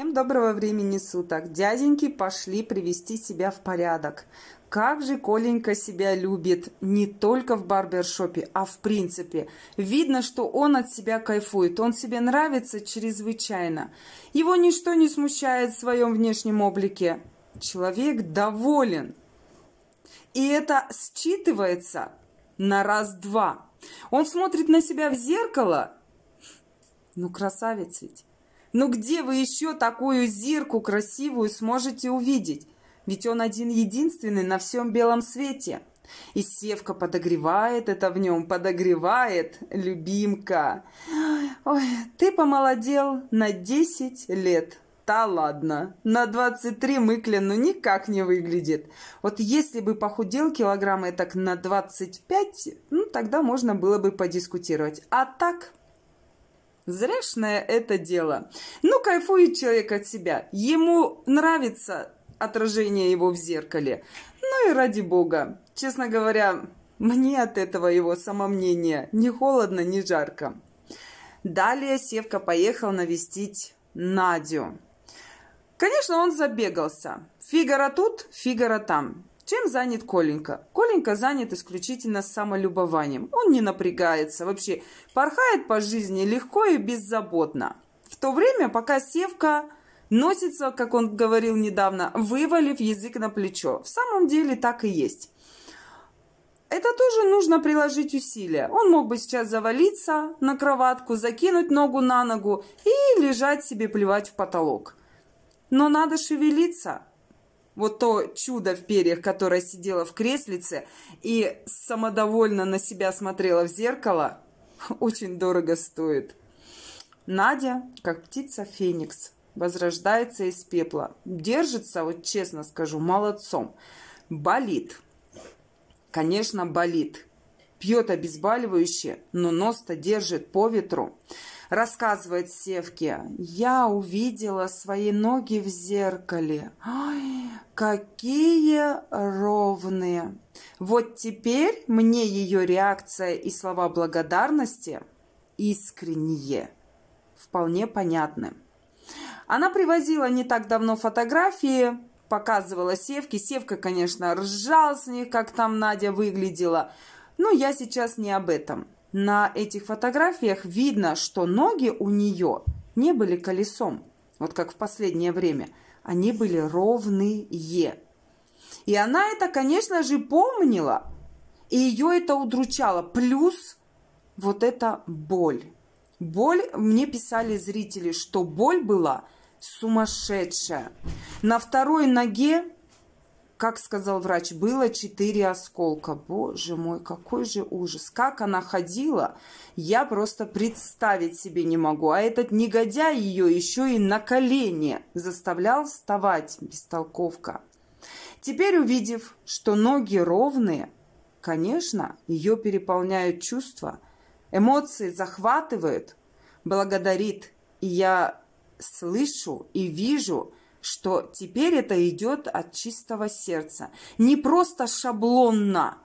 Всем доброго времени суток. Дяденьки пошли привести себя в порядок. Как же Коленька себя любит не только в барбершопе, а в принципе. Видно, что он от себя кайфует, он себе нравится чрезвычайно. Его ничто не смущает в своем внешнем облике. Человек доволен. И это считывается на раз-два. Он смотрит на себя в зеркало. Ну, красавец ведь. Ну где вы еще такую зирку красивую сможете увидеть? Ведь он один-единственный на всем белом свете. И Севка подогревает это в нем, подогревает, любимка. Ой, ты помолодел на десять лет. Да ладно, на двадцать три мыклин ну никак не выглядит. Вот если бы похудел килограмма так на двадцать пять, ну тогда можно было бы подискутировать. А так Зряшное это дело. Ну, кайфует человек от себя. Ему нравится отражение его в зеркале. Ну и ради бога. Честно говоря, мне от этого его самомнения ни холодно, ни жарко. Далее Севка поехал навестить Надю. Конечно, он забегался. Фигара тут, фигара там. Чем занят Коленька? Коленька занят исключительно самолюбованием. Он не напрягается вообще, порхает по жизни легко и беззаботно. В то время, пока Севка носится, как он говорил недавно, вывалив язык на плечо. В самом деле так и есть. Это тоже нужно приложить усилия. Он мог бы сейчас завалиться на кроватку, закинуть ногу на ногу и лежать себе плевать в потолок. Но надо шевелиться – вот то чудо в перьях, которое сидело в креслице и самодовольно на себя смотрела в зеркало, очень дорого стоит. Надя, как птица Феникс, возрождается из пепла. Держится, вот честно скажу, молодцом. Болит. Конечно, болит. Пьет обезболивающее, но нос-то держит по ветру. Рассказывает Севке, я увидела свои ноги в зеркале. Ой, какие ровные. Вот теперь мне ее реакция и слова благодарности искренние, вполне понятны. Она привозила не так давно фотографии, показывала Севке. Севка, конечно, ржал с них, как там Надя выглядела. Но я сейчас не об этом. На этих фотографиях видно, что ноги у нее не были колесом, вот как в последнее время. Они были ровные. И она это, конечно же, помнила. И ее это удручало. Плюс вот эта боль. Боль, мне писали зрители, что боль была сумасшедшая. На второй ноге как сказал врач, было четыре осколка. Боже мой, какой же ужас. Как она ходила, я просто представить себе не могу. А этот негодяй ее еще и на колени заставлял вставать, бестолковка. Теперь, увидев, что ноги ровные, конечно, ее переполняют чувства, эмоции захватывают, благодарит. И я слышу и вижу – что теперь это идет от чистого сердца. Не просто шаблонно.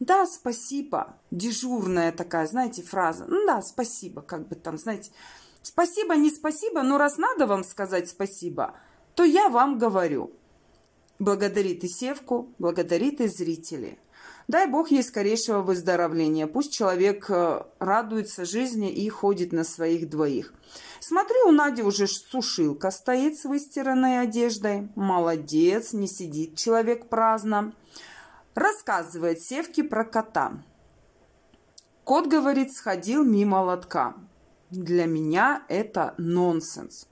Да, спасибо. Дежурная такая, знаете, фраза. Ну да, спасибо, как бы там, знаете. Спасибо, не спасибо, но раз надо вам сказать спасибо, то я вам говорю. Благодарит и Севку, благодарит и зрители. Дай Бог ей скорейшего выздоровления. Пусть человек э, радуется жизни и ходит на своих двоих. Смотрю, у Нади уже сушилка стоит с выстиранной одеждой. Молодец, не сидит человек праздно. Рассказывает Севке про кота. Кот, говорит, сходил мимо лотка. Для меня это нонсенс.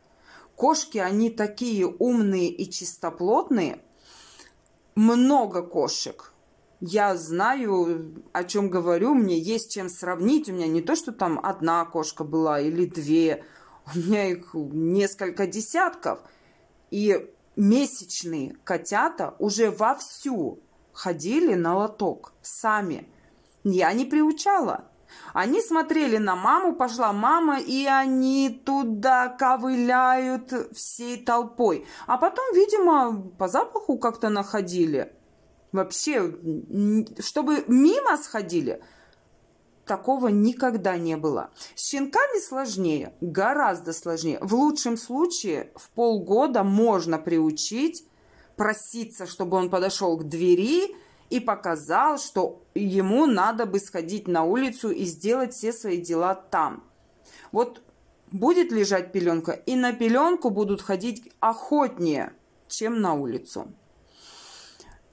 Кошки, они такие умные и чистоплотные. Много кошек – я знаю, о чем говорю, мне есть чем сравнить. У меня не то, что там одна кошка была или две, у меня их несколько десятков. И месячные котята уже вовсю ходили на лоток сами. Я не приучала. Они смотрели на маму, пошла мама, и они туда ковыляют всей толпой. А потом, видимо, по запаху как-то находили – вообще, чтобы мимо сходили, такого никогда не было. С щенками сложнее, гораздо сложнее. В лучшем случае в полгода можно приучить, проситься, чтобы он подошел к двери и показал, что ему надо бы сходить на улицу и сделать все свои дела там. Вот будет лежать пеленка, и на пеленку будут ходить охотнее, чем на улицу.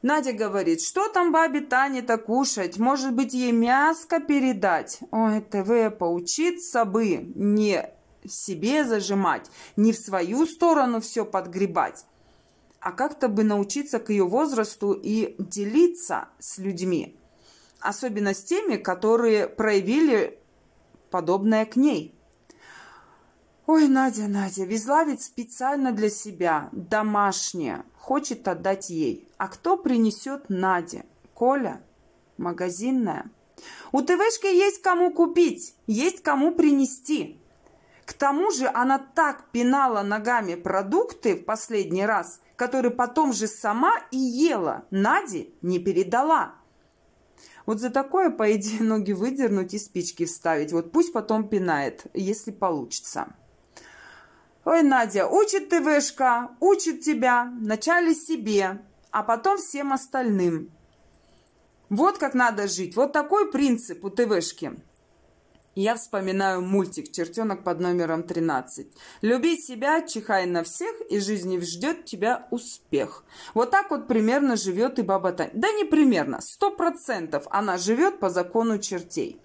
Надя говорит, что там бабе Тане-то кушать? Может быть, ей мяско передать? Ой, ТВ поучиться бы не себе зажимать, не в свою сторону все подгребать, а как-то бы научиться к ее возрасту и делиться с людьми. Особенно с теми, которые проявили подобное к ней – Ой, Надя, Надя, везла ведь специально для себя, домашняя, хочет отдать ей. А кто принесет Наде? Коля? Магазинная? У ТВшки есть кому купить, есть кому принести. К тому же она так пинала ногами продукты в последний раз, которые потом же сама и ела, Наде не передала. Вот за такое, по идее, ноги выдернуть и спички вставить. Вот пусть потом пинает, если получится. Ой, Надя, учит ты вышка, учит тебя, вначале себе, а потом всем остальным. Вот как надо жить. Вот такой принцип у ТВшки. Я вспоминаю мультик «Чертенок под номером 13». «Люби себя, чихай на всех, и жизни ждет тебя успех». Вот так вот примерно живет и баба Таня. Да не примерно, сто процентов она живет по закону чертей.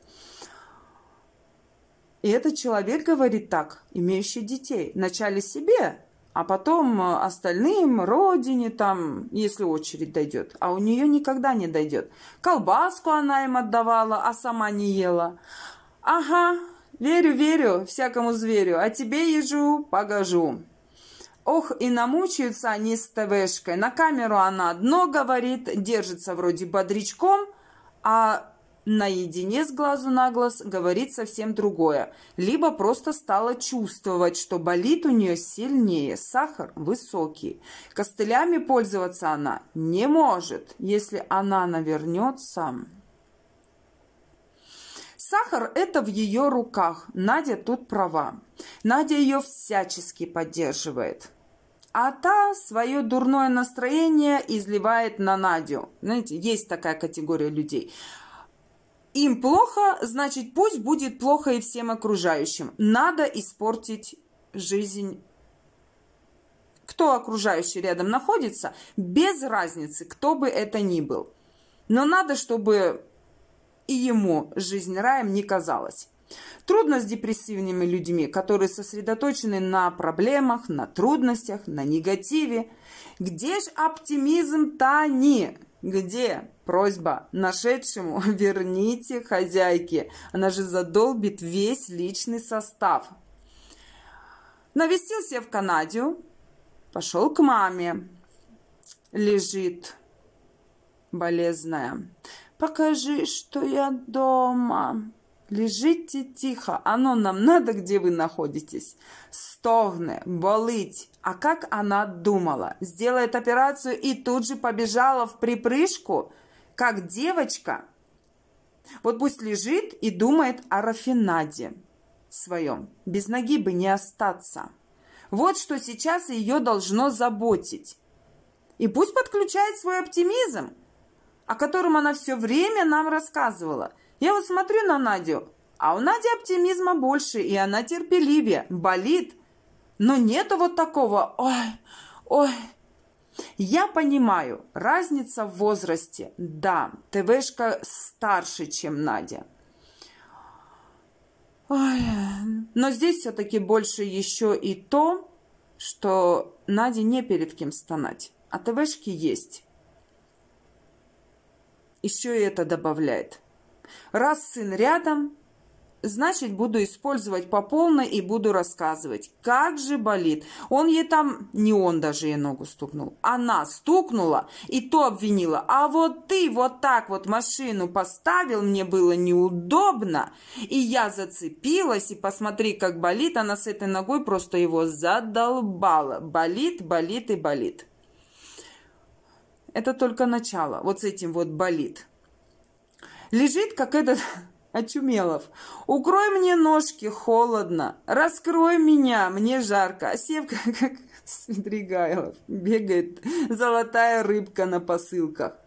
И этот человек говорит так, имеющий детей. Вначале себе, а потом э, остальным, родине там, если очередь дойдет. А у нее никогда не дойдет. Колбаску она им отдавала, а сама не ела. Ага, верю, верю, всякому зверю, а тебе, ежу, погожу. Ох, и намучаются они с ТВшкой. На камеру она одно говорит, держится вроде бодрячком, а наедине с глазу на глаз говорит совсем другое, либо просто стала чувствовать, что болит у нее сильнее, сахар высокий. Костылями пользоваться она не может, если она навернется. Сахар – это в ее руках. Надя тут права. Надя ее всячески поддерживает. А та свое дурное настроение изливает на Надю. Знаете, есть такая категория людей – им плохо, значит, пусть будет плохо и всем окружающим. Надо испортить жизнь кто окружающий рядом находится, без разницы, кто бы это ни был. Но надо, чтобы и ему жизнь раем не казалась. Трудно с депрессивными людьми, которые сосредоточены на проблемах, на трудностях, на негативе. Где ж оптимизм-то они? Где просьба нашедшему верните хозяйке? Она же задолбит весь личный состав. Навестился в Канаде, пошел к маме. Лежит болезная. Покажи, что я дома. Лежите тихо, оно нам надо, где вы находитесь. Стогне, болить. А как она думала? Сделает операцию и тут же побежала в припрыжку, как девочка. Вот пусть лежит и думает о рафинаде своем. Без ноги бы не остаться. Вот что сейчас ее должно заботить. И пусть подключает свой оптимизм, о котором она все время нам рассказывала – я вот смотрю на Надю, а у Нади оптимизма больше, и она терпеливее, болит. Но нету вот такого «Ой, ой». Я понимаю, разница в возрасте. Да, ТВшка старше, чем Надя. Ой, но здесь все-таки больше еще и то, что Наде не перед кем стонать, а ТВшки есть. Еще и это добавляет – Раз сын рядом, значит, буду использовать по полной и буду рассказывать. Как же болит. Он ей там, не он даже ей ногу стукнул, она стукнула и то обвинила. А вот ты вот так вот машину поставил, мне было неудобно, и я зацепилась, и посмотри, как болит. Она с этой ногой просто его задолбала. Болит, болит и болит. Это только начало. Вот с этим вот болит. Лежит, как этот Очумелов. «Укрой мне ножки, холодно! Раскрой меня, мне жарко!» А Севка, как Свидригайлов, бегает золотая рыбка на посылках.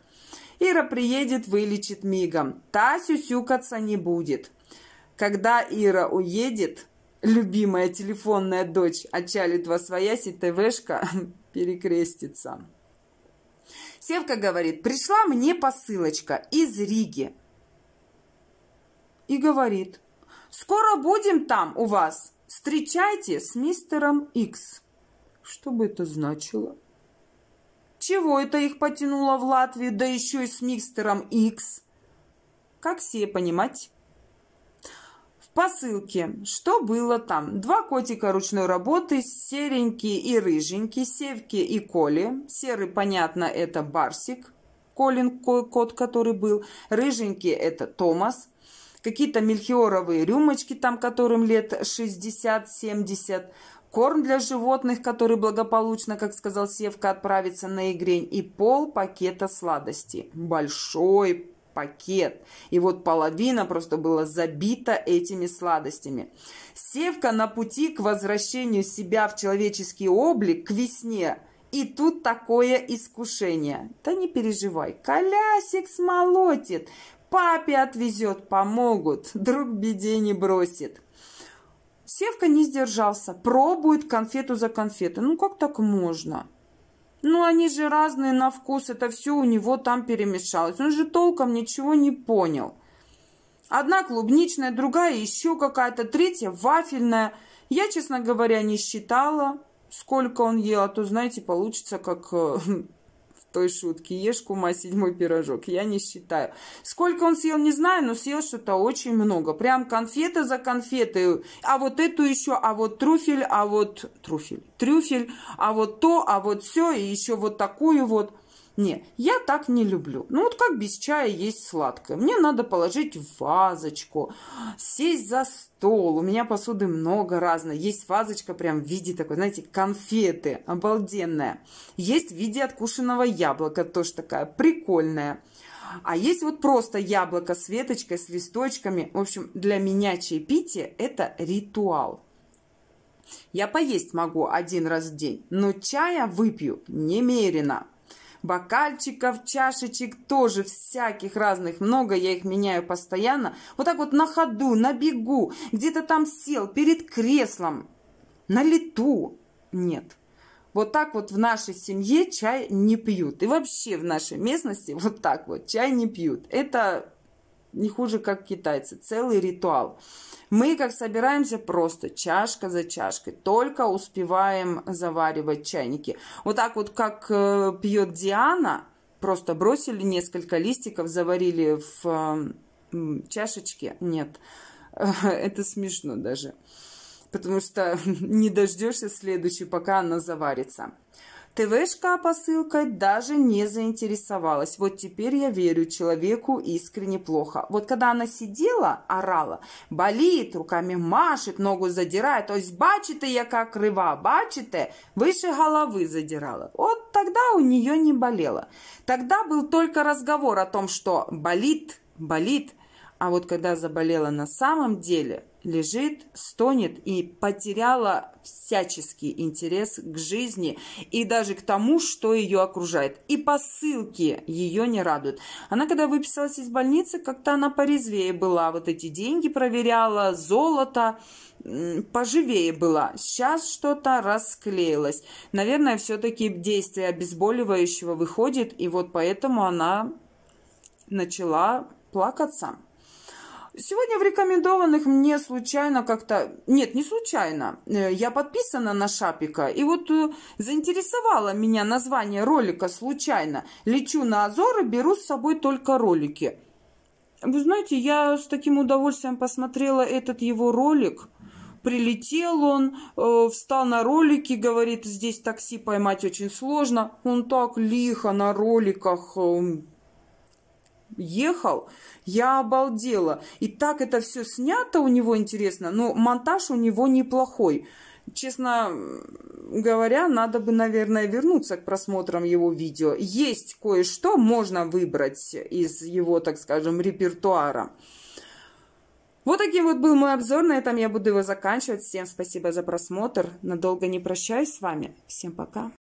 Ира приедет, вылечит мигом. Та сюсюкаться не будет. Когда Ира уедет, любимая телефонная дочь отчалит во свояси, ТВшка перекрестится. Севка говорит, пришла мне посылочка из Риги и говорит, «Скоро будем там у вас! Встречайте с мистером Икс!» Что бы это значило? Чего это их потянуло в Латвию, да еще и с мистером Икс? Как все понимать? В посылке, что было там? Два котика ручной работы, серенький и рыженький, Севки и Коли. Серый, понятно, это Барсик, Колин, кот, который был. Рыженький – это Томас какие-то мельхиоровые рюмочки, там которым лет 60-70, корм для животных, который благополучно, как сказал Севка, отправится на игрень, и пол пакета сладостей. Большой пакет. И вот половина просто была забита этими сладостями. Севка на пути к возвращению себя в человеческий облик к весне – и тут такое искушение. Да не переживай, колясик смолотит папе отвезет, помогут, друг беде не бросит. Севка не сдержался, пробует конфету за конфетой. Ну как так можно? Ну они же разные на вкус, это все у него там перемешалось. Он же толком ничего не понял. Одна клубничная, другая еще какая-то, третья вафельная. Я, честно говоря, не считала, сколько он ел, а то, знаете, получится как э, той шутки. Ешь, кума, седьмой пирожок. Я не считаю. Сколько он съел, не знаю, но съел что-то очень много. Прям конфета за конфетой. А вот эту еще, а вот трюфель, а вот трюфель, трюфель, а вот то, а вот все, и еще вот такую вот. Не, я так не люблю. Ну вот как без чая есть сладкое. Мне надо положить вазочку, сесть за стол. У меня посуды много разной. Есть вазочка прям в виде такой, знаете, конфеты, обалденная. Есть в виде откушенного яблока, тоже такая прикольная. А есть вот просто яблоко с веточкой, с листочками. В общем, для меня чаепитие – это ритуал. Я поесть могу один раз в день, но чая выпью немерено бокальчиков, чашечек, тоже всяких разных много, я их меняю постоянно. Вот так вот на ходу, на бегу, где-то там сел, перед креслом, на лету. Нет. Вот так вот в нашей семье чай не пьют. И вообще в нашей местности вот так вот чай не пьют. Это не хуже, как китайцы. Целый ритуал. Мы как собираемся просто чашка за чашкой, только успеваем заваривать чайники. Вот так вот, как э, пьет Диана, просто бросили несколько листиков, заварили в эм, чашечке. Нет, это смешно даже, потому что не дождешься следующей, пока она заварится. ТВшка посылкой даже не заинтересовалась. Вот теперь я верю человеку искренне плохо. Вот когда она сидела, орала, болит, руками машет, ногу задирает. То есть бачите, яка крива, бачите, выше головы задирала. Вот тогда у нее не болело. Тогда был только разговор о том, что болит, болит, а вот когда заболела на самом деле, лежит, стонет и потеряла всяческий интерес к жизни и даже к тому, что ее окружает. И посылки ее не радуют. Она, когда выписалась из больницы, как-то она порезвее была. Вот эти деньги проверяла, золото, поживее была. Сейчас что-то расклеилось. Наверное, все-таки действие обезболивающего выходит, и вот поэтому она начала плакаться. Сегодня в рекомендованных мне случайно как-то... Нет, не случайно. Э, я подписана на Шапика. И вот э, заинтересовало меня название ролика случайно. Лечу на Азоры, беру с собой только ролики. Вы знаете, я с таким удовольствием посмотрела этот его ролик. Прилетел он, э, встал на ролики, говорит, здесь такси поймать очень сложно. Он так лихо на роликах э, ехал, я обалдела. И так это все снято у него интересно, но монтаж у него неплохой. Честно говоря, надо бы, наверное, вернуться к просмотрам его видео. Есть кое-что, можно выбрать из его, так скажем, репертуара. Вот таким вот был мой обзор. На этом я буду его заканчивать. Всем спасибо за просмотр. Надолго не прощаюсь с вами. Всем пока.